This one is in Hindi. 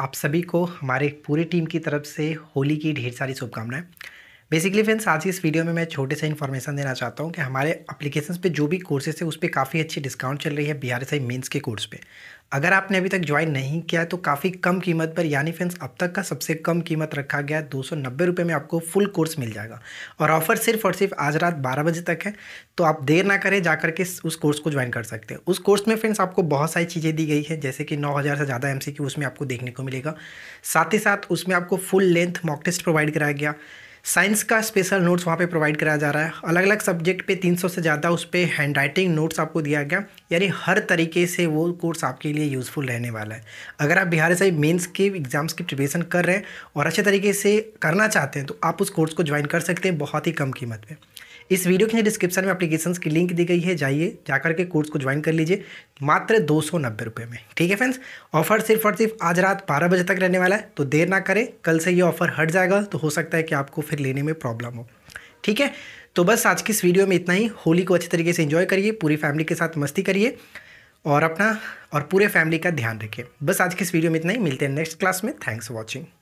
आप सभी को हमारे पूरे टीम की तरफ से होली की ढेर सारी शुभकामनाएं बेसिकली फ्रेंड्स आज की इस वीडियो में मैं छोटे से इन्फॉर्मेशन देना चाहता हूँ कि हमारे अपलीकेशन पे जो भी कोर्सेज है उस पर काफ़ी अच्छी डिस्काउंट चल रही है बिहार एस मेंस के कोर्स पे अगर आपने अभी तक ज्वाइन नहीं किया है तो काफ़ी कम कीमत पर यानी फ्रेंड्स अब तक का सबसे कम कीमत रखा गया है दो रुपये में आपको फुल कोर्स मिल जाएगा और ऑफर सिर्फ और सिर्फ आज रात बारह बजे तक है तो आप देर ना करें जा करके उस कोर्स को ज्वाइन कर सकते हैं उस कोर्स में फ्रेंड्स आपको बहुत सारी चीज़ें दी गई है जैसे कि नौ हज़ार से ज़्यादा एम उसमें आपको देखने को मिलेगा साथ ही साथ उसमें आपको full length mock test provide कराया गया साइंस का स्पेशल नोट्स वहाँ पे प्रोवाइड कराया जा रहा है अलग अलग सब्जेक्ट पे 300 से ज़्यादा उस पर हैंड राइटिंग नोट्स आपको दिया गया यानी हर तरीके से वो कोर्स आपके लिए यूज़फुल रहने वाला है अगर आप बिहार से मेंस के एग्ज़ाम्स की प्रिपरेशन कर रहे हैं और अच्छे तरीके से करना चाहते हैं तो आप उस कोर्स को ज्वाइन कर सकते हैं बहुत ही कम कीमत में इस वीडियो के डिस्क्रिप्शन में अपलीकेशन की लिंक दी गई है जाइए जाकर के कोर्स को ज्वाइन कर लीजिए मात्र दो सौ नब्बे रुपये में ठीक है फ्रेंड्स ऑफर सिर्फ और सिर्फ आज रात बारह बजे तक रहने वाला है तो देर ना करें कल से ये ऑफर हट जाएगा तो हो सकता है कि आपको फिर लेने में प्रॉब्लम हो ठीक है तो बस आज की इस वीडियो में इतना ही होली को अच्छे तरीके से इन्जॉय करिए पूरी फैमिली के साथ मस्ती करिए और अपना और पूरे फैमिली का ध्यान रखिए बस आज की इस वीडियो में इतना ही मिलते हैं नेक्स्ट क्लास में थैंक्स फॉर वॉचिंग